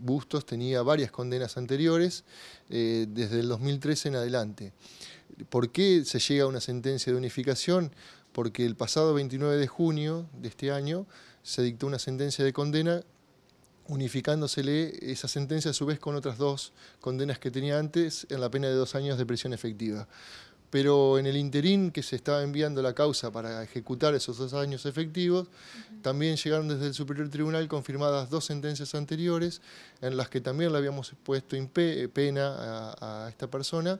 Bustos tenía varias condenas anteriores, eh, desde el 2013 en adelante. ¿Por qué se llega a una sentencia de unificación? Porque el pasado 29 de junio de este año se dictó una sentencia de condena unificándosele esa sentencia a su vez con otras dos condenas que tenía antes en la pena de dos años de prisión efectiva pero en el interín que se estaba enviando la causa para ejecutar esos dos años efectivos, también llegaron desde el Superior Tribunal confirmadas dos sentencias anteriores en las que también le habíamos puesto eh, pena a, a, esta persona.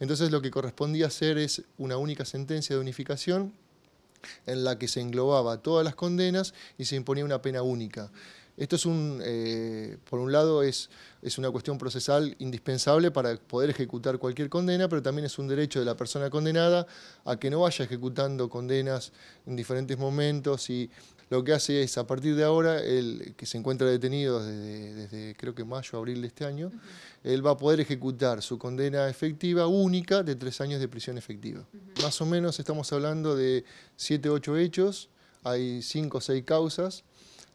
Entonces lo que correspondía hacer es una única sentencia de unificación en la que se englobaba todas las condenas y se imponía una pena única. Esto es un, eh, por un lado, es, una cuestión procesal indispensable para poder ejecutar cualquier condena, pero también es un derecho de la persona condenada a que no vaya ejecutando condenas en diferentes momentos y lo que hace es, a partir de ahora, el que se encuentra detenido desde, creo que mayo, abril de este año, él va a poder ejecutar su condena efectiva única de tres años de prisión efectiva. Más o menos estamos hablando de siete, ocho hechos, hay cinco o seis causas,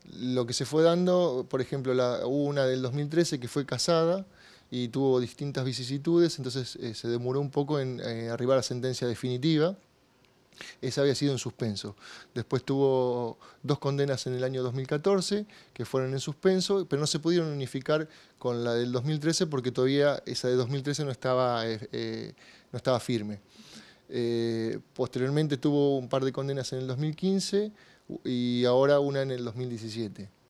lo que se fue dando, por ejemplo, la, hubo una del 2013 que fue casada y tuvo distintas vicisitudes, entonces eh, se demoró un poco en eh, arribar a la sentencia definitiva. Esa había sido en suspenso. Después tuvo dos condenas en el año 2014 que fueron en suspenso, pero no se pudieron unificar con la del 2013 porque todavía esa de 2013 no estaba, eh, no estaba firme. posteriormente tuvo un par de condenas en el 2015 y ahora una en el 2017.